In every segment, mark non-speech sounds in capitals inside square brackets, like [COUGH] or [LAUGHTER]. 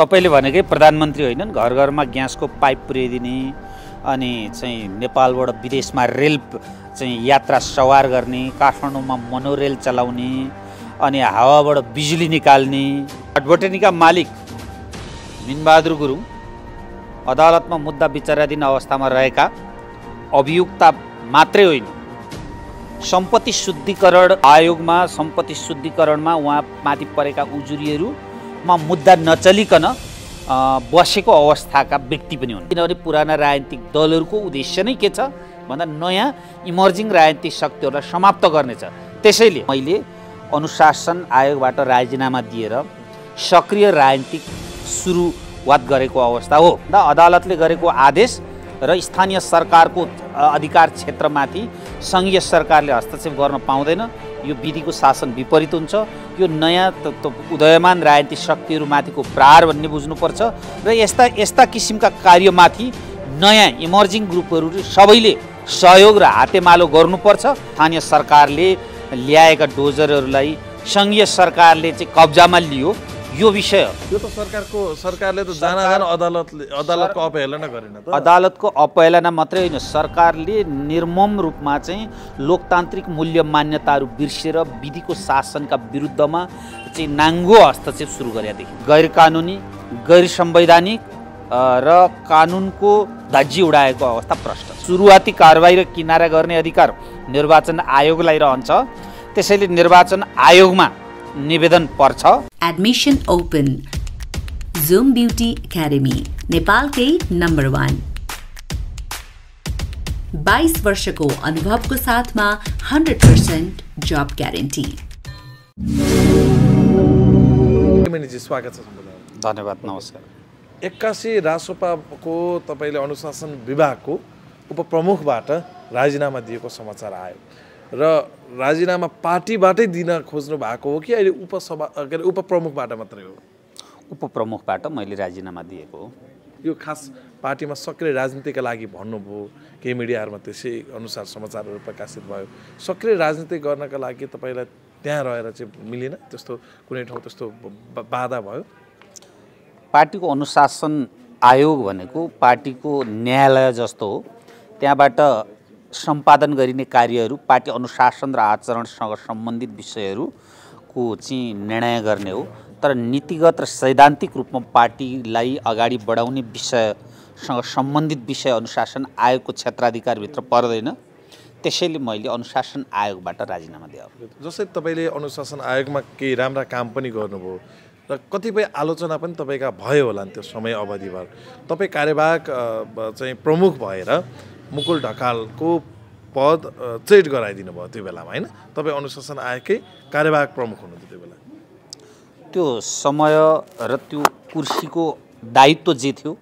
तपाईँले भनेकै प्रधानमन्त्री होइनन् घर घरमा ग्यासको पाइप पुर्याइदिने अनि चाहिँ नेपालबाट विदेशमा रेल चाहिँ यात्रा सवार गर्ने काठमाडौँमा मनोरेल चलाउने अनि हावाबाट बिजुली निकाल्ने बोटेनीका मालिक मिनबहादुर गुरुङ अदालतमा मुद्दा विचाराधीन अवस्थामा रहेका अभियुक्त मात्रै होइन सम्पत्ति शुद्धिकरण आयोगमा सम्पत्ति शुद्धिकरणमा उहाँ माथि परेका उजुरीहरू मा मुद्दा नचलिकन बसेको अवस्थाका व्यक्ति पनि हुन् किनभने पुराना राजनीतिक दलहरूको उद्देश्य नै के छ भन्दा नयाँ इमर्जिङ राजनीतिक शक्तिहरूलाई समाप्त गर्नेछ त्यसैले मैले अनुशासन आयोगबाट राजीनामा दिएर सक्रिय राजनीतिक सुरुवात गरेको अवस्था हो र अदालतले गरेको आदेश र स्थानीय सरकारको अधिकार क्षेत्रमाथि सङ्घीय सरकारले हस्तक्षेप गर्न पाउँदैन यो विधिको शासन विपरीत हुन्छ यो नयाँ उदयमान राजनीतिक शक्तिहरूमाथिको प्रहार भन्ने बुझ्नुपर्छ र यस्ता यस्ता किसिमका कार्यमाथि नयाँ इमर्जिङ ग्रुपहरू सबैले सहयोग र हातेमालो गर्नुपर्छ स्थानीय सरकारले ल्याएका डोजरहरूलाई सङ्घीय सरकारले चाहिँ कब्जामा लियो यो विषय यो त सरकारको सरकारले त जान अदालतको अपहेलना गरेन अदालतको अपहेलना मात्रै होइन सरकारले निर्मम रूपमा चाहिँ लोकतान्त्रिक मूल्य मान्यताहरू बिर्सेर विधिको शासनका विरुद्धमा चाहिँ नाङ्गो हस्तक्षेप सुरु गरेदेखि गैर कानुनी गैर संवैधानिक र कानुनको धाजी उडाएको अवस्था प्रष्ट सुरुवाती कारवाही र किनारा गर्ने अधिकार निर्वाचन आयोगलाई रहन्छ त्यसैले निर्वाचन आयोगमा निवेदन पर्छ admission open zoom beauty academy नेपालकै नम्बर वान बाइस वर्षको अनुभवको साथमा हन्ड्रेड पर्सेन्ट जब ग्यारेन्टी स्वागत छ धन्यवाद नमस्कार एक्कासी रासोपाको तपाईँले अनुशासन विभागको उपप्रमुखबाट राजीनामा दिएको समाचार आयो र राजीनामा पार्टीबाटै दिन खोज्नु भएको हो कि अहिले उपसभा के अरे उपप्रमुखबाट मात्रै हो उपप्रमुखबाट मैले राजीनामा दिएको हो यो खास पार्टीमा सक्रिय राजनीतिका लागि भन्नुभयो केही मिडियाहरूमा त्यसै अनुसार समाचारहरू प्रकाशित भयो सक्रिय राजनीति गर्नका लागि तपाईँलाई त्यहाँ रहेर चाहिँ मिलेन त्यस्तो कुनै ठाउँ त्यस्तो बाधा भयो पार्टीको अनुशासन आयोग भनेको पार्टीको न्यायालय जस्तो हो त्यहाँबाट सम्पादन गरिने कार्यहरू पार्टी अनुशासन र आचरणसँग सम्बन्धित विषयहरूको चाहिँ निर्णय गर्ने हो तर नीतिगत र सैद्धान्तिक रूपमा पार्टीलाई अगाडि बढाउने विषयसँग सम्बन्धित विषय अनुशासन आयोगको क्षेत्राधिकारभित्र पर्दैन त्यसैले मैले अनुशासन आयोगबाट राजीनामा दिएँ जस्तै तपाईँले अनुशासन आयोगमा केही राम्रा काम पनि गर्नुभयो र कतिपय आलोचना पनि तपाईँका भयो होला नि त्यो समय अवधिभर तपाईँ कार्यवाहक चाहिँ प्रमुख भएर मुकुल ढकालको पद चेट गराइदिनु भयो त्यो बेलामा होइन तपाईँ अनुशासन आएकै कार्यवाहक प्रमुख हुनुहुन्थ्यो त्यो बेला त्यो समय र त्यो कुर्सीको दायित्व जे थियो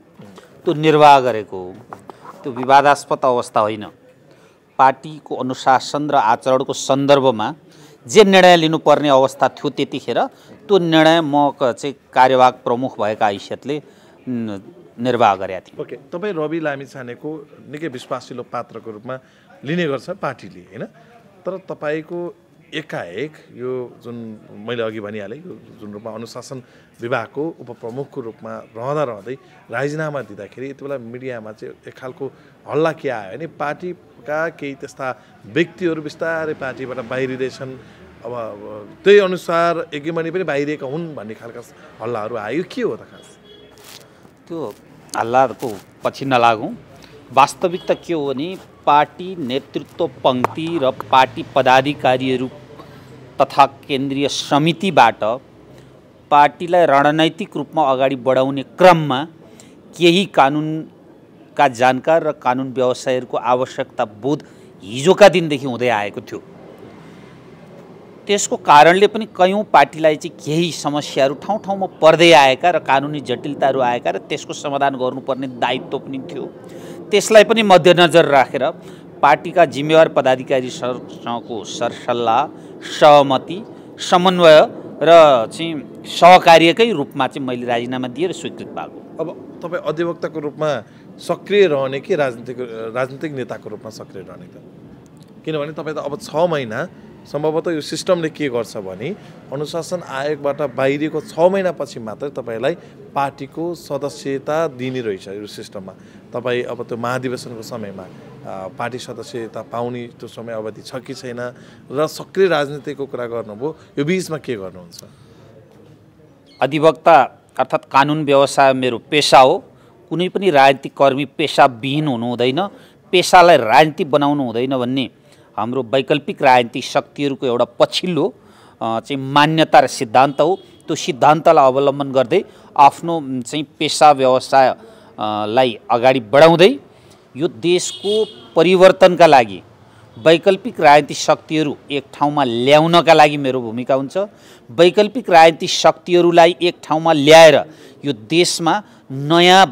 त्यो निर्वाह गरेको हो त्यो विवादास्पद अवस्था होइन पार्टीको अनुशासन र आचरणको सन्दर्भमा जे निर्णय लिनुपर्ने अवस्था थियो त्यतिखेर त्यो निर्णय म चाहिँ कार्यवाहक प्रमुख भएका हैसियतले निर्वाह गरे थिए ओके तपाईँ रवि लामी छानेको निकै विश्वासिलो पात्रको रूपमा लिने गर्छ पार्टीले होइन तर तपाईँको एकाएक यो जुन मैले अघि भनिहालेँ यो जुन रूपमा अनुशासन विभागको उपप्रमुखको रूपमा रहँदा रहँदै राजीनामा दिँदाखेरि यति बेला मिडियामा चाहिँ एक खालको हल्ला के आयो भने पार्टीका केही त्यस्ता व्यक्तिहरू बिस्तारै पार्टीबाट बाहिरिँदैछन् अब त्यही अनुसार एग्रिमनी पनि बाहिरिएका हुन् भन्ने खालका हल्लाहरू आयो के हो त खास त्यो हल्लाको पछि नलागौँ वास्तविकता के हो भने पार्टी नेतृत्व पङ्क्ति र पार्टी पदाधिकारीहरू तथा केन्द्रीय समितिबाट पार्टीलाई रणनैतिक रूपमा अगाडि बढाउने क्रममा केही कानुनका जानकार र कानुन व्यवसायहरूको आवश्यकता बोध हिजोका दिनदेखि हुँदै आएको थियो त्यसको कारणले पनि कयौँ पार्टीलाई चाहिँ केही समस्याहरू ठाउँ ठाउँमा पर्दै आएका र कानुनी जटिलताहरू आएका र त्यसको समाधान गर्नुपर्ने दायित्व पनि थियो त्यसलाई पनि मध्यनजर राखेर पार्टीका जिम्मेवार पदाधिकारीसँगको सरसल्लाह सहमति समन्वय र चाहिँ सहकार्यकै रूपमा चाहिँ मैले राजीनामा दिएर स्वीकृत भएको अब तपाईँ अधिवक्ताको रूपमा सक्रिय रहने कि राजनीतिक राजनीतिक नेताको रूपमा सक्रिय रहने त किनभने तपाईँ त अब छ महिना सम्भवतः यो सिस्टमले के गर्छ भने अनुशासन आयोगबाट बाहिरिएको छ महिनापछि मात्रै तपाईँलाई पार्टीको सदस्यता दिने रहेछ यो सिस्टममा तपाईँ अब त्यो महाधिवेशनको समयमा पार्टी सदस्यता पाउने त्यो समय अवधि छ कि छैन र सक्रिय राजनीतिको कुरा गर्नुभयो यो बिचमा के गर्नुहुन्छ अधिवक्ता अर्थात् कानुन व्यवसाय मेरो पेसा हो कुनै पनि राजनीतिक कर्मी पेसाविहीन हुनु हुँदैन पेसालाई राजनीति बनाउनु हुँदैन भन्ने हाम्रो वैकल्पिक राजनीतिक शक्तिहरूको एउटा पछिल्लो चाहिँ मान्यता र सिद्धान्त हो त्यो सिद्धान्तलाई अवलम्बन गर्दै आफ्नो चाहिँ पेसा व्यवसायलाई अगाडि बढाउँदै यो देशको परिवर्तनका लागि वैकल्पिक राजनीतिक शक्तिहरू एक ठाउँमा ल्याउनका लागि मेरो भूमिका हुन्छ वैकल्पिक राजनीतिक शक्तिहरूलाई एक ठाउँमा ल्याएर यो देशमा नयाँ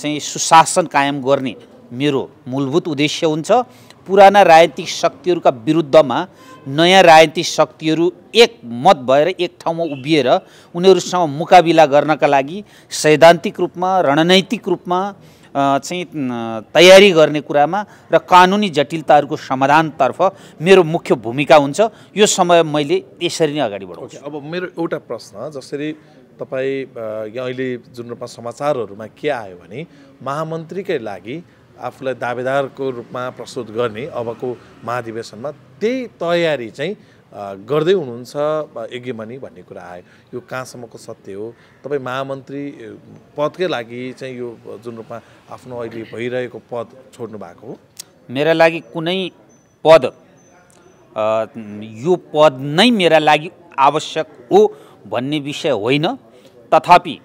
चाहिँ सुशासन कायम गर्ने मेरो मूलभूत उद्देश्य हुन्छ पुराना राजनीतिक शक्तिहरूका विरुद्धमा नयाँ राजनीतिक शक्तिहरू एक मत भएर एक ठाउँमा उभिएर उनीहरूसँग मुकाबिला गर्नका लागि सैद्धान्तिक रूपमा रणनैतिक रूपमा चाहिँ तयारी गर्ने कुरामा र कानुनी जटिलताहरूको समाधानतर्फ मेरो मुख्य भूमिका हुन्छ यो समय मैले यसरी नै अगाडि बढाउँछु okay, अब मेरो एउटा प्रश्न जसरी तपाईँ अहिले जुन रूपमा समाचारहरूमा के आयो भने महामन्त्रीकै लागि आफूलाई दावेदारको रूपमा प्रस्तुत गर्ने अबको महाधिवेशनमा त्यही तयारी चाहिँ गर्दै हुनुहुन्छ यज्ञमणि भन्ने कुरा आयो यो कहाँसम्मको सत्य हो तपाईँ महामन्त्री पदकै लागि चाहिँ यो जुन रूपमा आफ्नो अहिले भइरहेको पद छोड्नु भएको हो मेरा लागि कुनै पद यो पद नै मेरा लागि आवश्यक हो भन्ने विषय होइन तथापि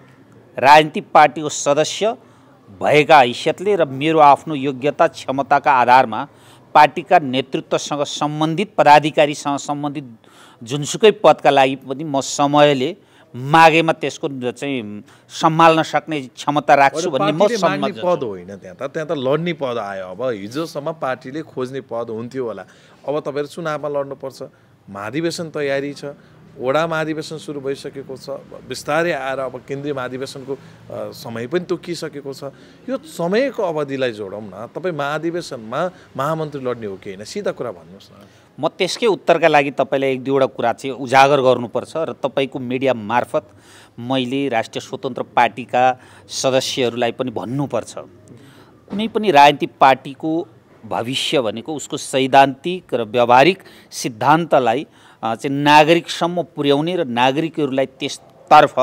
राजनीतिक पार्टीको सदस्य भएका हैसियतले र मेरो आफ्नो योग्यता क्षमताका आधारमा पार्टीका नेतृत्वसँग सम्बन्धित पदाधिकारीसँग सम्बन्धित जुनसुकै पदका लागि पनि म समयले मागेमा त्यसको चाहिँ सम्हाल्न सक्ने क्षमता राख्छु भन्ने म सम्मत पद होइन त्यहाँ त त्यहाँ त लड्ने पद आयो अब हिजोसम्म पार्टीले खोज्ने पद हुन्थ्यो होला अब तपाईँहरू चुनावमा लड्नुपर्छ महाधिवेशन तयारी छ वडा महाधिवेशन सुरु भइसकेको छ बिस्तारै आएर अब केन्द्रीय महाधिवेशनको समय पनि तोकिसकेको छ यो समयको अवधिलाई जोडौँ न तपाईँ महाधिवेशनमा महामन्त्री लड्ने हो कि होइन सिधा कुरा भन्नुहोस् न म त्यसकै उत्तरका लागि तपाईँलाई एक दुईवटा कुरा चाहिँ उजागर गर्नुपर्छ र तपाईँको मिडिया मार्फत मैले राष्ट्रिय स्वतन्त्र पार्टीका सदस्यहरूलाई पनि भन्नुपर्छ कुनै पनि राजनीतिक पार्टीको भविष्य भनेको उसको सैद्धान्तिक र व्यावहारिक सिद्धान्तलाई चाहिँ नागरिकसम्म पुर्याउने र नागरिकहरूलाई त्यसतर्फ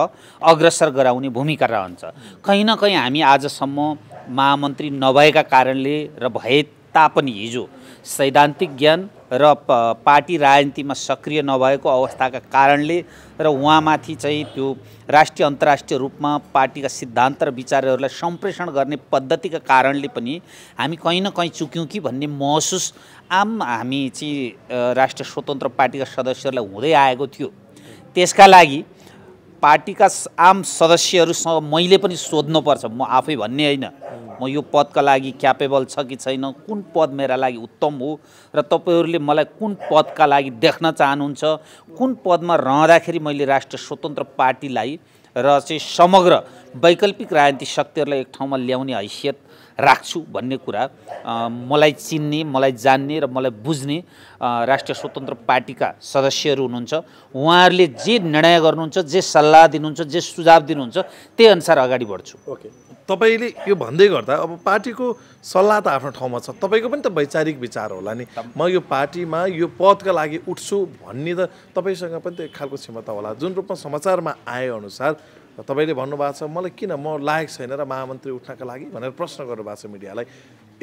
अग्रसर गराउने भूमिका रहन्छ कहीँ न कहीँ हामी आजसम्म महामन्त्री नभएका कारणले र भए तापनि हिजो सैद्धान्तिक ज्ञान र पार्टी राजनीतिमा सक्रिय नभएको अवस्थाका कारणले र उहाँमाथि चाहिँ त्यो राष्ट्रिय अन्तर्राष्ट्रिय रूपमा पार्टीका सिद्धान्त र विचारहरूलाई सम्प्रेषण गर्ने पद्धतिका कारणले पनि हामी कहीँ न कहीँ चुक्यौँ कि भन्ने महसुस आम हामी चाहिँ राष्ट्रिय स्वतन्त्र पार्टीका सदस्यहरूलाई हुँदै आएको थियो त्यसका लागि पार्टीका आम सदस्यहरूसँग मैले पनि सोध्नुपर्छ म आफै भन्ने होइन म यो पदका लागि क्यापेबल छ कि छैन कुन पद मेरा लागि उत्तम हो र तपाईँहरूले मलाई कुन पदका लागि देख्न चाहनुहुन्छ कुन पदमा रहँदाखेरि मैले राष्ट्रिय स्वतन्त्र पार्टीलाई र चाहिँ समग्र वैकल्पिक राजनीतिक शक्तिहरूलाई एक ठाउँमा ल्याउने हैसियत राख्छु भन्ने कुरा मलाई चिन्ने मलाई जान्ने र मलाई बुझ्ने राष्ट्रिय स्वतन्त्र पार्टीका सदस्यहरू हुनुहुन्छ उहाँहरूले जे निर्णय गर्नुहुन्छ जे सल्लाह दिनुहुन्छ जे सुझाव दिनुहुन्छ त्यही अनुसार अगाडि बढ्छु ओके तपाईँले यो भन्दै गर्दा अब पार्टीको सल्लाह त आफ्नो ठाउँमा छ तपाईँको पनि त वैचारिक विचार होला नि म यो पार्टीमा यो पदका लागि उठ्छु भन्ने त तपाईँसँग पनि त्यो खालको क्षमता होला जुन रूपमा समाचारमा आएअनुसार र तपाईँले भन्नुभएको छ मलाई किन म लायक छैन र महामन्त्री उठ्नका लागि भनेर प्रश्न गर्नुभएको छ मिडियालाई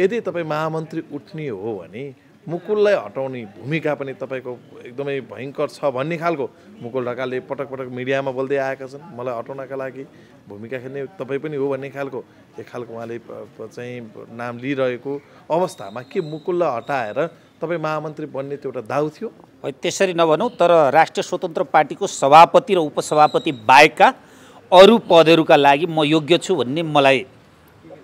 यदि तपाईँ महामन्त्री उठ्ने हो भने मुकुललाई हटाउने भूमिका पनि तपाईँको एकदमै भयङ्कर छ भन्ने खालको मुकुल ढकालले पटक पटक मिडियामा बोल्दै आएका छन् मलाई हटाउनका लागि भूमिका खेल्ने तपाईँ पनि हो भन्ने खालको एक खालको उहाँले चाहिँ नाम लिइरहेको अवस्थामा के मुकुललाई हटाएर तपाईँ महामन्त्री बन्ने त्यो एउटा दाउ थियो त्यसरी नभनौँ तर राष्ट्रिय स्वतन्त्र पार्टीको सभापति र उपसभापति बाहेकका अरू पदहरूका लागि म योग्य छु भन्ने मलाई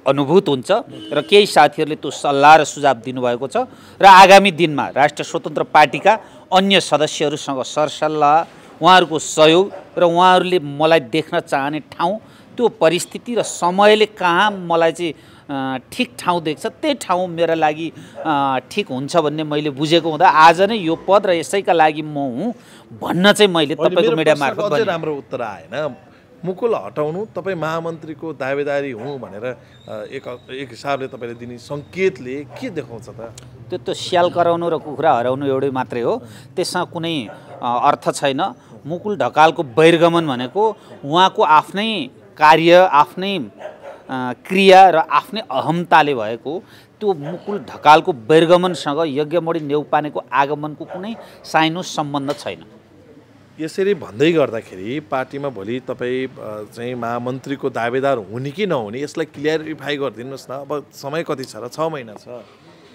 अनुभूत हुन्छ र केही साथीहरूले त्यो सल्लाह र सुझाव दिनुभएको छ र आगामी दिनमा राष्ट्रिय स्वतन्त्र पार्टीका अन्य सदस्यहरूसँग सरसल्लाह उहाँहरूको सहयोग र उहाँहरूले मलाई देख्न चाहने ठाउँ त्यो परिस्थिति र समयले कहाँ मलाई चाहिँ ठिक ठाउँ देख्छ त्यही ठाउँ मेरा लागि ठिक हुन्छ भन्ने मैले बुझेको हुँदा आज नै यो पद र यसैका लागि म हुँ भन्न चाहिँ मैले तपाईँको मिडिया मार्फत राम्रो उत्तर आएन मुकुल हटाउनु तपाईँ महामन्त्रीको दावेदारी हुँ भनेर एक एक हिसाबले तपाईँले दिने सङ्केतले के देखाउँछ त त्यो त्यो स्याल कराउनु र कुखुरा हराउनु एउटै मात्रै हो त्यसमा कुनै अर्थ छैन मुकुल ढकालको बहिर्गमन भनेको उहाँको आफ्नै कार्य आफ्नै क्रिया र आफ्नै अहमताले भएको त्यो मुकुल ढकालको बहिर्गमनसँग यज्ञमणि नेउपानेको आगमनको कुनै साइनो सम्बन्ध छैन यसरी भन्दै गर्दाखेरि पार्टीमा भोलि तपाईँ चाहिँ महामन्त्रीको दावेदार हुने कि नहुने यसलाई क्लियरिफाई गरिदिनुहोस् न अब समय कति छ र छ महिना छ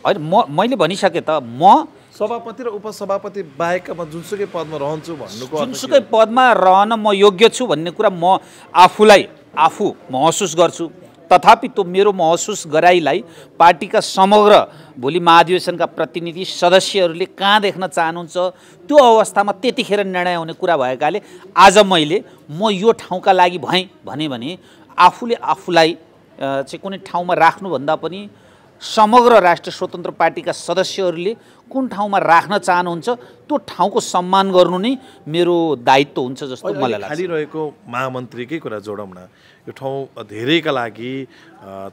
होइन म मैले भनिसकेँ त म सभापति र उपसभापति बाहेक म जुनसुकै पदमा रहन्छु भन्नुको जुनसुकै पदमा रहन म योग्य छु भन्ने कुरा म आफूलाई आफू महसुस गर्छु तथापि त्यो मेरो महसुस गराइलाई पार्टीका समग्र भोलि महाधिवेशनका प्रतिनिधि सदस्यहरूले कहाँ देख्न चाहनुहुन्छ त्यो अवस्थामा त्यतिखेर निर्णय हुने कुरा भएकाले आज मैले म यो ठाउँका लागि भएँ भने आफूले आफूलाई चाहिँ कुनै ठाउँमा राख्नुभन्दा पनि समग्र राष्ट्रिय स्वतन्त्र पार्टीका सदस्यहरूले कुन ठाउँमा राख्न चाहनुहुन्छ त्यो ठाउँको सम्मान गर्नु नै मेरो दायित्व हुन्छ जस्तो मलाई लाग्छ खाली रहेको महामन्त्रीकै कुरा जोडौँ न यो ठाउँ धेरैका लागि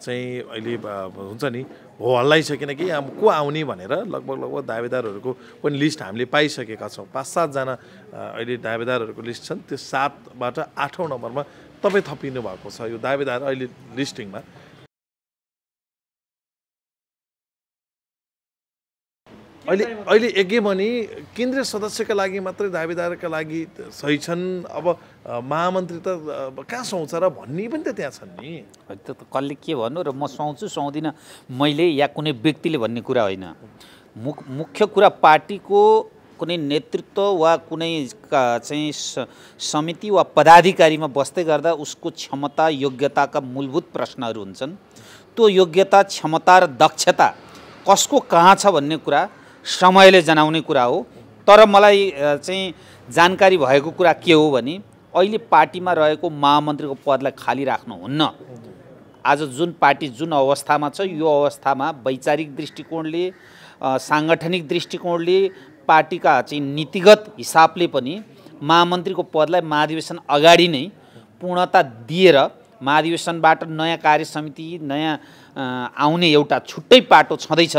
चाहिँ अहिले हुन्छ नि हो हल्लाइ छ किनकि अब को आउने भनेर लगभग लगभग दावेदारहरूको पनि लिस्ट हामीले पाइसकेका छौँ पाँच सातजना अहिले दावेदारहरूको लिस्ट छन् त्यो सातबाट आठौँ नम्बरमा तपाईँ थपिनु भएको छ यो दावेदार अहिले लिस्टिङमा अहिले अहिले भने केन्द्रीय सदस्यका लागि मात्रै दावेदारका लागि सही छन् अब महामन्त्री त कहाँ सुहाउँछ र भन्ने पनि त त्यहाँ छन् नि त कसले के भन्नु र म सुहाउँछु सुहाउँदिनँ मैले या कुनै व्यक्तिले भन्ने कुरा होइन मुख मुख्य कुरा पार्टीको कुनै नेतृत्व वा कुनै चाहिँ समिति वा पदाधिकारीमा बस्दै गर्दा उसको क्षमता योग्यताका मूलभूत प्रश्नहरू हुन्छन् त्यो योग्यता क्षमता र दक्षता कसको कहाँ छ भन्ने कुरा समयले जनाउने कुरा हो तर मलाई चाहिँ जानकारी भएको कुरा के हो भने अहिले पार्टीमा रहेको महामन्त्रीको पदलाई खाली राख्नुहुन्न आज जुन पार्टी जुन अवस्थामा छ यो अवस्थामा वैचारिक दृष्टिकोणले साङ्गठनिक दृष्टिकोणले पार्टीका चाहिँ नीतिगत हिसाबले पनि महामन्त्रीको पदलाई महाधिवेशन अगाडि नै पूर्णता दिएर महाधिवेशनबाट नयाँ कार्य समिति नयाँ आउने एउटा छुट्टै पाटो छँदैछ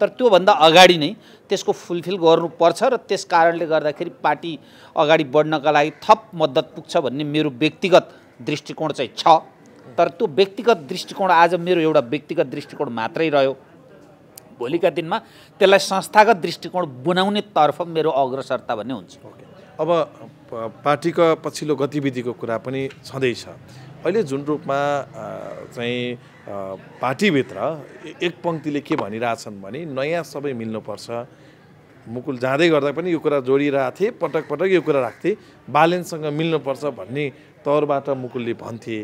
तर त्योभन्दा अगाडि नै त्यसको फुलफिल गर्नुपर्छ र त्यस कारणले गर्दाखेरि पार्टी अगाडि बढ्नका लागि थप मद्दत पुग्छ भन्ने मेरो व्यक्तिगत दृष्टिकोण चाहिँ छ तर त्यो व्यक्तिगत दृष्टिकोण आज मेरो एउटा व्यक्तिगत दृष्टिकोण मात्रै रह्यो भोलिका दिनमा त्यसलाई संस्थागत दृष्टिकोण बनाउनेतर्फ मेरो अग्रसरता भन्ने हुन्छ ओके अब पार्टीको पछिल्लो गतिविधिको कुरा पनि छँदैछ अहिले जुन रूपमा चाहिँ पार्टीभित्र एक पङ्क्तिले के भनिरहेछन् भने नयाँ सबै मिल्नुपर्छ मुकुल जाँदै गर्दा पनि यो कुरा जोडिरहेको थिएँ पटक पटक यो कुरा राख्थेँ बालेनसँग मिल्नुपर्छ भन्ने तौरबाट मुकुलले भन्थे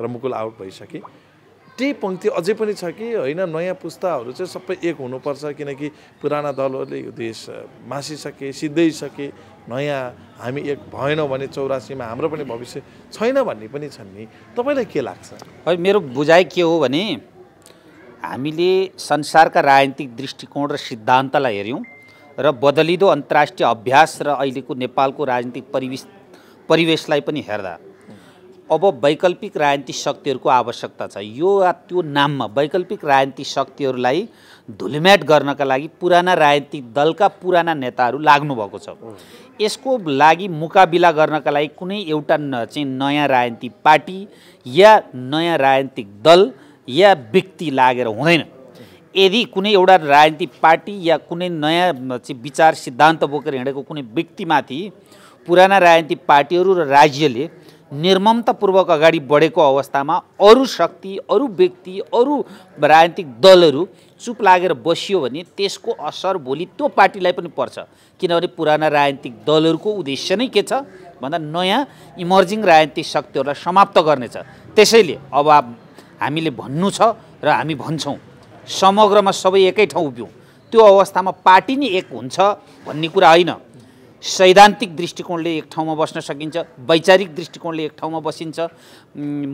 र मुकुल आउट भइसके त्यही पङ्क्ति अझै पनि छ कि होइन नयाँ पुस्ताहरू चाहिँ सबै एक हुनुपर्छ किनकि पुराना दलहरूले यो देश मासिसके सिद्धै सके नयाँ हामी एक भएनौँ भने चौरासीमा हाम्रो पनि भविष्य छैन भन्ने पनि छन् नि तपाईँलाई के लाग्छ है मेरो बुझाइ के हो भने हामीले संसारका राजनीतिक दृष्टिकोण र सिद्धान्तलाई हेऱ्यौँ र बदलिँदो अन्तर्राष्ट्रिय अभ्यास र अहिलेको नेपालको राजनीतिक परिवेश परिवेशलाई पनि हेर्दा अब वैकल्पिक राजनीतिक शक्तिहरूको आवश्यकता छ यो त्यो नाममा वैकल्पिक राजनीतिक शक्तिहरूलाई धुलिम्याट गर्नका लागि पुराना राजनीतिक दलका पुराना नेताहरू लाग्नुभएको छ यसको लागि मुकाबिला गर्नका लागि कुनै एउटा चाहिँ नयाँ राजनीतिक पार्टी या नयाँ राजनीतिक दल या व्यक्ति लागेर हुँदैन यदि कुनै एउटा राजनीतिक पार्टी या कुनै नयाँ चाहिँ विचार सिद्धान्त बोकेर हिँडेको कुनै व्यक्तिमाथि पुराना राजनीतिक पार्टीहरू र राज्यले निर्ममतापूर्वक अगाडि बढेको अवस्थामा अरू शक्ति अरू व्यक्ति अरू राजनीतिक दलहरू चुप लागेर बसियो भने त्यसको असर भोलि त्यो पार्टीलाई पनि पर्छ किनभने पुराना राजनीतिक दलहरूको उद्देश्य नै के छ भन्दा नयाँ इमर्जिङ राजनीतिक शक्तिहरूलाई समाप्त गर्नेछ त्यसैले अब हामीले भन्नु छ र हामी भन्छौँ समग्रमा सबै एकै ठाउँ उभियौँ त्यो अवस्थामा पार्टी नै एक हुन्छ भन्ने कुरा होइन सैद्धान्तिक दृष्टिकोणले एक ठाउँमा बस्न सकिन्छ वैचारिक दृष्टिकोणले एक ठाउँमा बसिन्छ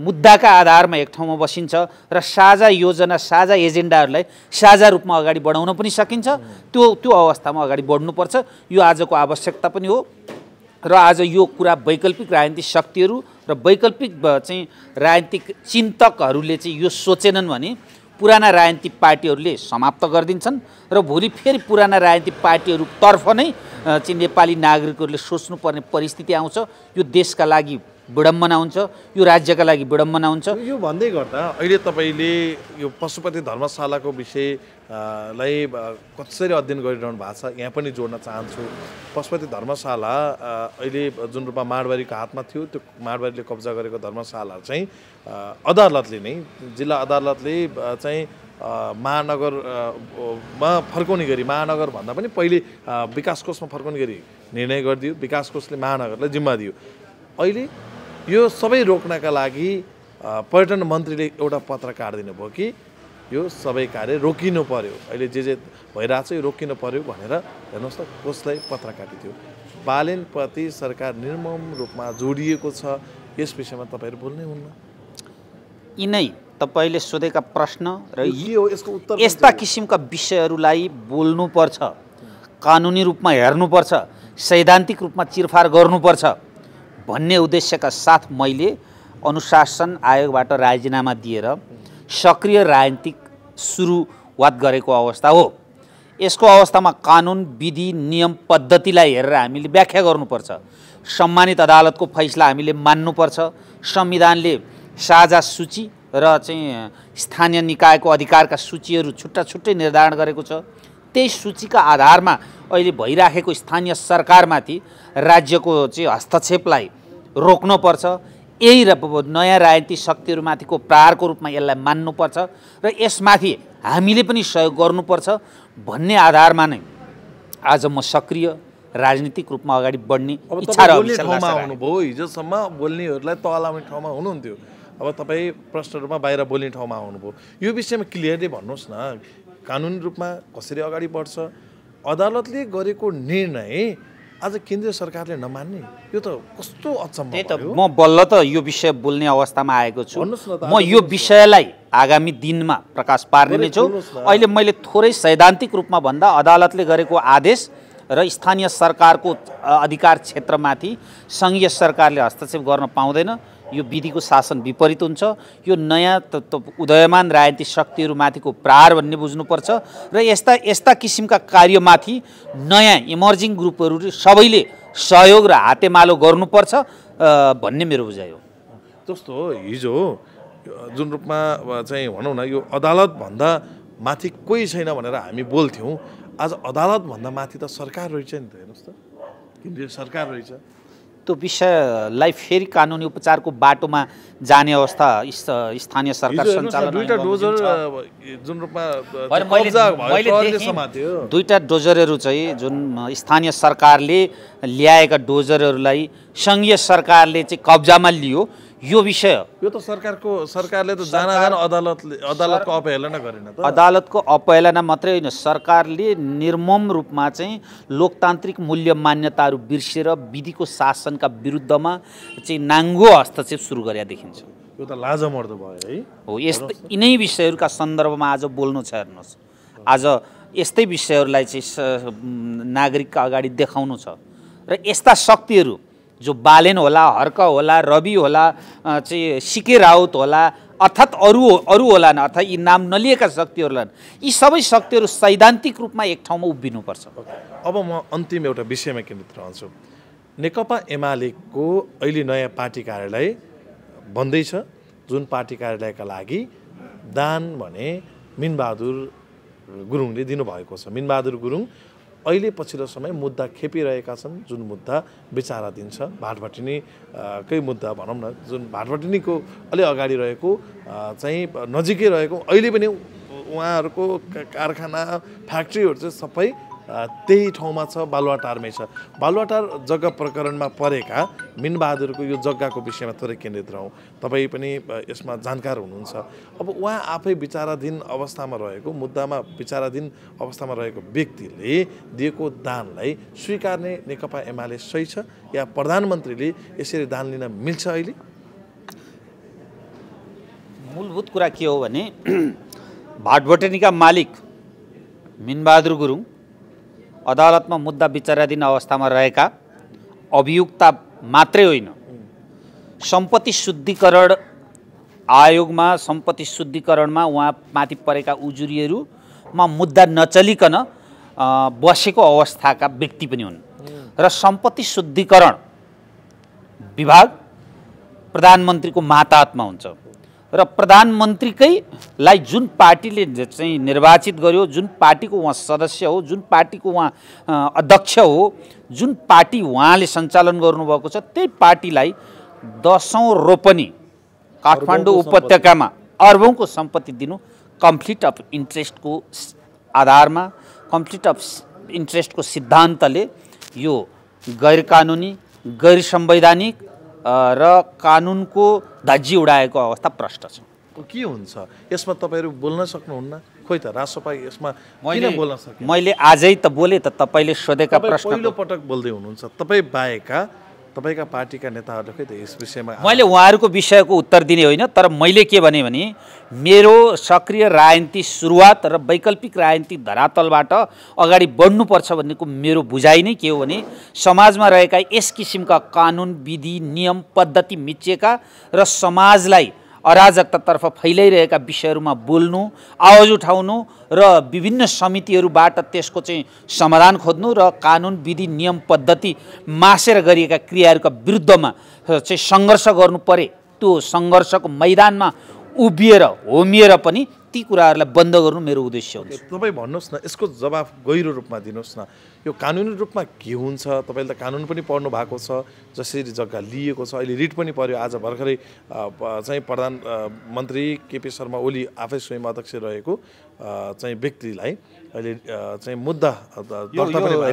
मुद्दाका आधारमा एक ठाउँमा बसिन्छ र साझा योजना साझा एजेन्डाहरूलाई साझा रूपमा अगाडि बढाउन पनि सकिन्छ त्यो त्यो अवस्थामा अगाडि बढ्नुपर्छ यो आजको आवश्यकता पनि हो र आज यो कुरा वैकल्पिक राजनीतिक शक्तिहरू र वैकल्पिक चाहिँ राजनीतिक चिन्तकहरूले चाहिँ यो सोचेनन् भने पुराना राजनीतिक पार्टीहरूले समाप्त गरिदिन्छन् र भोलि फेरि पुराना राजनीतिक पार्टीहरूतर्फ नै चाहिँ नेपाली नागरिकहरूले सोच्नुपर्ने परिस्थिति आउँछ यो देशका लागि विडम्बना हुन्छ यो राज्यका लागि विडम्बना हुन्छ यो भन्दै गर्दा अहिले तपाईँले यो पशुपति धर्मशालाको विषयलाई कसरी अध्ययन गरिरहनु भएको छ यहाँ पनि जोड्न चाहन्छु पशुपति धर्मशाला अहिले जुन रूपमा माडवारीको हातमा थियो त्यो माडवारीले कब्जा गरेको धर्मशाला चाहिँ अदालतले नै जिल्ला अदालतले चाहिँ महानगरमा फर्काउने गरी महानगरभन्दा पनि पहिले विकास कोषमा फर्काउने गरी निर्णय गरिदियो विकास कोषले महानगरलाई जिम्मा दियो अहिले यो सबै रोक्नका लागि पर्यटन मन्त्रीले एउटा पत्र काटिदिनु भयो कि यो सबै कार्य रोकिनु पर्यो अहिले जे जे भइरहेको छ यो रोकिनु पर्यो भनेर हेर्नुहोस् त कोषलाई पत्र काटिदियो बालिनप्रति सरकार निर्मम रूपमा जोडिएको छ यस विषयमा तपाईँहरू बोल्नै हुन्न यिनै तपाईँले सोधेका प्रश्न र यसको उत्तर यस्ता किसिमका विषयहरूलाई बोल्नुपर्छ कानुनी रूपमा हेर्नुपर्छ सैद्धान्तिक रूपमा चिरफार गर्नुपर्छ भन्ने उद्देश्यका साथ मैले अनुशासन आयोगबाट राजीनामा दिएर सक्रिय राजनीतिक सुरुवात गरेको अवस्था हो यसको अवस्थामा कानुन विधि नियम पद्धतिलाई हेरेर हामीले व्याख्या गर्नुपर्छ सम्मानित अदालतको फैसला हामीले मान्नुपर्छ संविधानले साझा सूची र चाहिँ स्थानीय निकायको अधिकारका सूचीहरू छुट्टा छुट्टै निर्धारण गरेको छ त्यही सूचीका आधारमा अहिले भइराखेको स्थानीय सरकारमाथि राज्यको चाहिँ हस्तक्षेपलाई रोक्नुपर्छ यही र नयाँ राजनीतिक शक्तिहरूमाथिको प्रहारको रूपमा यसलाई मान्नुपर्छ र यसमाथि हामीले पनि सहयोग गर्नुपर्छ भन्ने आधारमा नै आज म सक्रिय राजनीतिक रूपमा अगाडि बढ्ने इच्छा र हिजोसम्म बोल्नेहरूलाई ठाउँमा हुनुहुन्थ्यो अब तपाईँ प्रश्न रूपमा बाहिर बोल्ने ठाउँमा आउनुभयो यो विषयमा क्लियरली भन्नुहोस् न कानुनी रूपमा कसरी अगाडि बढ्छ अदालतले गरेको निर्णय आज केन्द्रीय सरकारले नमान्ने यो त कस्तो अचम्म त्यही त म बल्ल त यो विषय बोल्ने अवस्थामा आएको छु म यो विषयलाई आगामी दिनमा प्रकाश पार्ने नै छु अहिले मैले थोरै सैद्धान्तिक रूपमा भन्दा अदालतले गरेको आदेश र स्थानीय सरकारको अधिकार क्षेत्रमाथि सङ्घीय सरकारले हस्तक्षेप गर्न पाउँदैन यो विधिको शासन विपरीत हुन्छ यो नयाँ उदयमान राजनीतिक शक्तिहरूमाथिको प्रहार भन्ने बुझ्नुपर्छ र यस्ता यस्ता किसिमका कार्यमाथि नयाँ इमर्जिङ ग्रुपहरू सबैले सहयोग र हातेमालो गर्नुपर्छ भन्ने मेरो बुझाइ हो जस्तो हिजो जुन रूपमा चाहिँ भनौँ न यो अदालतभन्दा माथि कोही छैन भनेर हामी बोल्थ्यौँ आज अदालतभन्दा माथि त सरकार रहेछ नि त हेर्नुहोस् त केन्द्रीय सरकार रहेछ त्यो विषयलाई फेरि कानुनी उपचारको बाटोमा जाने अवस्था स्थानीय सरकार सञ्चालन दुईवटा डोजरहरू चाहिँ जुन स्थानीय सरकारले ल्याएका डोजरहरूलाई सङ्घीय सरकारले चाहिँ कब्जामा लियो यो विषय यो त सरकारको सरकारले त जान जान अदालतले अदालतको अवहेलना गरेन अदालतको अपहेलना मात्रै होइन सरकारले निर्मम रूपमा चाहिँ लोकतान्त्रिक मूल्य मान्यताहरू बिर्सेर विधिको शासनका विरुद्धमा चाहिँ नाङ्गो हस्तक्षेप सुरु गरेका देखिन्छ यो त लाजमर्दो भयो है हो यस्तै यिनै विषयहरूका सन्दर्भमा आज बोल्नु छ हेर्नुहोस् आज यस्तै विषयहरूलाई चाहिँ नागरिकका अगाडि देखाउनु छ र यस्ता शक्तिहरू जो बालेन होला हर्क होला रवि होला चाहिँ सिके राउत होला अर्थात् अरू अरू न अर्थात् यी नाम नलिएका शक्तिहरू होलान् यी सबै शक्तिहरू सैद्धान्तिक रूपमा एक ठाउँमा उभिनुपर्छ अब म अन्तिम एउटा विषयमा केन्द्रित रहन्छु नेकपा एमालेको अहिले नयाँ पार्टी कार्यालय भन्दैछ जुन पार्टी कार्यालयका लागि दान भने मिनबहादुर गुरुङले दिनुभएको छ मिनबहादुर गुरुङ अहिले पछिल्लो समय मुद्दा खेपिरहेका छन् जुन मुद्दा विचाराधीन छ भाटभटिनीकै मुद्दा भनौँ न जुन भाटभटिनीको अलि अगाडि रहेको चाहिँ नजिकै रहेको अहिले पनि उहाँहरूको कारखाना फ्याक्ट्रीहरू चाहिँ सबै त्यही ठाउँमा छ बालुवाटारमै छ बालुवाटार जग्गा प्रकरणमा परेका मिनबहादुरको यो जग्गाको विषयमा थोरै केन्द्रित रहँ तपाईँ पनि यसमा जानकार हुनुहुन्छ अब उहाँ आफै विचाराधीन अवस्थामा रहेको मुद्दामा विचाराधीन अवस्थामा रहेको व्यक्तिले दिएको दानलाई स्वीकार्ने नेकपा एमाले सही छ या प्रधानमन्त्रीले यसरी दान लिन मिल्छ अहिले मूलभूत कुरा के हो भने [CLEARS THROAT] भाटभटेनीका मालिक मिनबहादुर गुरुङ अदालतमा मुद्दा विचाराधीन अवस्थामा रहेका अभियुक्त मात्रै होइन सम्पत्ति शुद्धिकरण आयोगमा सम्पत्ति शुद्धिकरणमा उहाँ माथि परेका उजुरीहरूमा मुद्दा नचलिकन बसेको अवस्थाका व्यक्ति पनि हुन् र सम्पत्ति शुद्धिकरण विभाग प्रधानमन्त्रीको मातात्मा हुन्छ र प्रधानमन्त्रीकैलाई जुन पार्टीले चाहिँ निर्वाचित गर्यो जुन पार्टीको उहाँ सदस्य हो जुन पार्टीको उहाँ अध्यक्ष हो जुन पार्टी उहाँले सञ्चालन गर्नुभएको छ त्यही पार्टीलाई दसौँ रोपनी काठमाडौँ उपत्यकामा अर्बौँको सम्पत्ति दिनु कम्प्लिट अफ इन्ट्रेस्टको आधारमा कम्प्लिट अफ इन्ट्रेस्टको सिद्धान्तले यो गैरकानुनी गैर संवैधानिक र कानुनको धज्जी उडाएको अवस्था प्रष्ट छ के हुन्छ यसमा तपाईँहरू बोल्न सक्नुहुन्न खोइ त राजसभा यसमा मैले बोल्न सक्नु मैले आजै त बोले त तपाईँले सोधेका प्रश्न पहिलो पटक बोल्दै हुनुहुन्छ तपाईँ बाहेका तपाईँका पार्टीका नेताहरूले खै त यस विषयमा मैले उहाँहरूको विषयको उत्तर दिने होइन तर मैले के भने भने मेरो सक्रिय राजनीति सुरुवात र वैकल्पिक राजनीति धरातलबाट अगाडि बढ्नुपर्छ भन्नेको मेरो बुझाइ नै के हो भने समाजमा रहेका यस किसिमका कानुन विधि नियम पद्धति मिचिएका र समाजलाई अराजकतातर्फ फैलाइरहेका विषयहरूमा बोल्नु आवाज उठाउनु र विभिन्न समितिहरूबाट त्यसको चाहिँ समाधान खोज्नु र कानुन विधि नियम पद्धति मासेर गरिएका क्रियाहरूका विरुद्धमा चाहिँ सङ्घर्ष गर्नु परे त्यो सङ्घर्षको मैदानमा उभिएर होमिएर पनि ती कुराहरूलाई बन्द गर्नु मेरो उद्देश्य हुन्छ तपाईँ भन्नुहोस् न यसको जवाफ गहिरो रूपमा दिनुहोस् न यो कानुनी रूपमा के हुन्छ तपाईँले त कानुन पनि पढ्नु भएको छ जसरी जग्गा लिएको छ अहिले रिट पनि पर्यो आज भर्खरै चाहिँ प्रधानमन्त्री केपी शर्मा ओली आफै स्वयं अध्यक्ष रहेको चाहिँ व्यक्तिलाई अहिले चाहिँ मुद्दा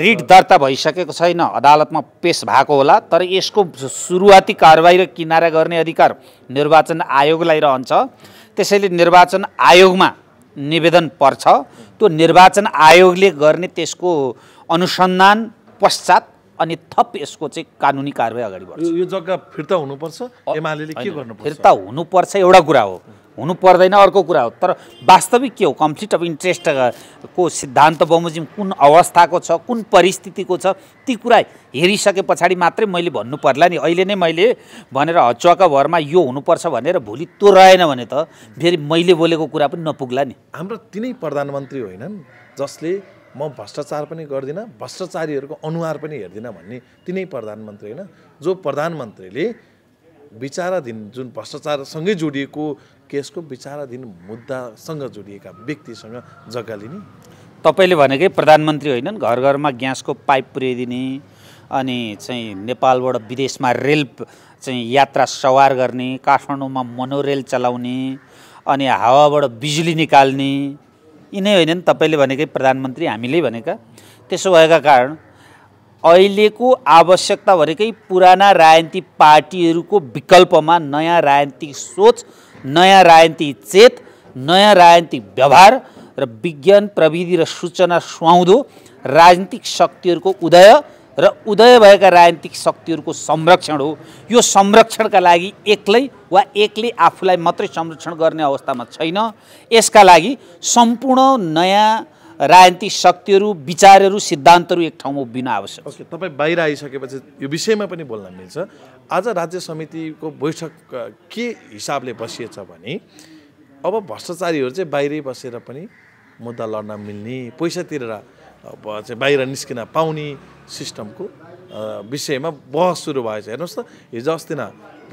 रिट दर्ता भइसकेको छैन अदालतमा पेस भएको होला तर यसको सुरुवाती कारवाही र किनारा गर्ने अधिकार निर्वाचन आयोगलाई रहन्छ त्यसैले निर्वाचन आयोगमा निवेदन पर्छ त्यो निर्वाचन आयोगले गर्ने त्यसको अनुसन्धान पश्चात अनि थप यसको चाहिँ कानुनी कारवाही अगाडि बढ्छ यो जग्गा फिर्ता हुनुपर्छ एमाले के गर्नु फिर्ता हुनुपर्छ एउटा कुरा हो हुनु पर्दैन अर्को कुरा हो तर वास्तविक के हो कम्प्लिट अफ इन्ट्रेस्ट को सिद्धान्त बमोजिम कुन अवस्थाको छ कुन परिस्थितिको छ ती कुरा हेरिसके पछाडि मात्रै मैले भन्नु पर्ला नि अहिले नै मैले भनेर हचुवाका भरमा यो हुनुपर्छ भनेर भोलि त्यो रहेन भने त फेरि मैले बोलेको कुरा पनि नपुग्ला नि हाम्रो तिनै प्रधानमन्त्री होइनन् जसले म भ्रष्टाचार पनि गर्दिनँ भ्रष्टाचारीहरूको अनुहार पनि हेर्दिनँ भन्ने तिनै प्रधानमन्त्री होइन जो प्रधानमन्त्रीले विचाराधीन जुन भ्रष्टाचारसँगै जोडिएको केसको विचाराधीन मुद्दासँग जोडिएका व्यक्तिसँग जग्गा लिने तपाईँले भनेकै प्रधानमन्त्री होइनन् घर घरमा ग्यासको पाइप पुर्याइदिने अनि चाहिँ नेपालबाट विदेशमा रेल चाहिँ यात्रा सवार गर्ने काठमाडौँमा मनोरेल चलाउने अनि हावाबाट बिजुली निकाल्ने यिनै होइनन् तपाईँले भनेकै प्रधानमन्त्री हामीले भनेका त्यसो भएका कारण अहिलेको आवश्यकता आवश्यकताभरिकै पुराना राजनीतिक पार्टीहरूको विकल्पमा नयाँ राजनीतिक सोच नयाँ राजनीतिक चेत नयाँ राजनीतिक व्यवहार र विज्ञान प्रविधि र सूचना सुहाउँदो राजनीतिक शक्तिहरूको उदय र उदय भएका राजनीतिक शक्तिहरूको संरक्षण हो यो संरक्षणका लागि एक्लै वा एक्लै आफूलाई मात्रै संरक्षण गर्ने अवस्थामा छैन यसका लागि सम्पूर्ण नयाँ राजनीतिक शक्तिहरू विचारहरू सिद्धान्तहरू एक ठाउँमा बिना आवश्यक okay, तपाईँ बाहिर आइसकेपछि यो विषयमा पनि बोल्न मिल्छ आज राज्य समितिको बैठक के हिसाबले बसिएछ भने अब भ्रष्टाचारीहरू चाहिँ बाहिरै बसेर पनि मुद्दा लड्न मिल्ने पैसा तिरेर चाहिँ बाहिर निस्किन पाउने सिस्टमको विषयमा बहस सुरु भएछ हेर्नुहोस् त हिजो अस्ति न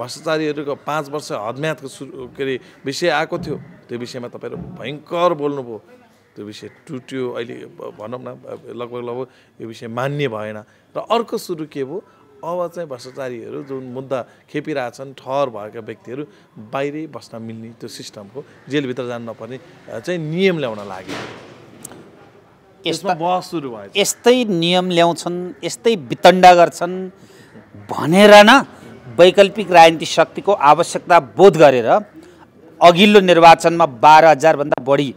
भ्रष्टाचारीहरूको पाँच वर्ष हदम्यादको सुरु के अरे विषय आएको थियो त्यो विषयमा तपाईँहरू भयङ्कर बोल्नुभयो त्यो विषय टुट्यो अहिले भनौँ न लगभग लगभग यो विषय मान्य भएन र अर्को सुरु के भयो अब चाहिँ भ्रष्टाचारीहरू जुन मुद्दा खेपिरहेछन् ठहर भएका व्यक्तिहरू बाहिरै बस्न मिल्ने त्यो सिस्टमको जेलभित्र जानु नपर्ने चाहिँ नियम ल्याउन लाग्यो यस्तै नियम ल्याउँछन् यस्तै वितण्डा गर्छन् भनेर न वैकल्पिक राजनीतिक शक्तिको आवश्यकता बोध गरेर अघिल्लो निर्वाचनमा बाह्र हजारभन्दा बढी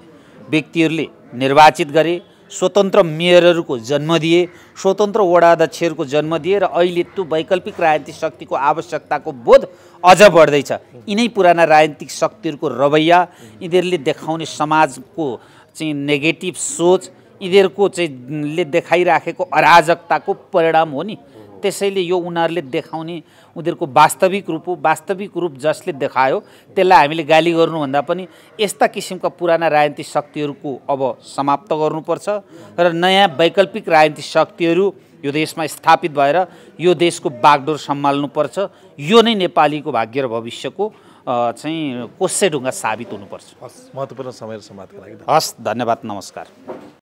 व्यक्तिहरूले निर्वाचित गरे स्वतन्त्र मेयरहरूको जन्म दिए स्वतन्त्र वडा वडाध्यक्षहरूको जन्म दिए र अहिले त्यो वैकल्पिक राजनीतिक शक्तिको आवश्यकताको बोध अझ बढ्दैछ यिनै पुराना राजनीतिक शक्तिहरूको रवैया यिनीहरूले देखाउने समाजको चाहिँ नेगेटिभ सोच यिनीहरूको चाहिँ ले देखाइराखेको अराजकताको परिणाम हो नि त्यसैले यो उनीहरूले देखाउने उनीहरूको वास्तविक रूप हो वास्तविक रूप जसले देखायो त्यसलाई हामीले गाली गर्नुभन्दा पनि यस्ता किसिमका पुराना राजनीतिक शक्तिहरूको अब समाप्त गर्नुपर्छ र नयाँ वैकल्पिक राजनीतिक शक्तिहरू यो देशमा स्थापित भएर यो देशको बागडोर सम्हाल्नुपर्छ यो नै नेपालीको भाग्य र भविष्यको चाहिँ कोसे ढुङ्गा साबित हुनुपर्छ हस् महत्त्वपूर्ण समय समाजको लागि हस् धन्यवाद नमस्कार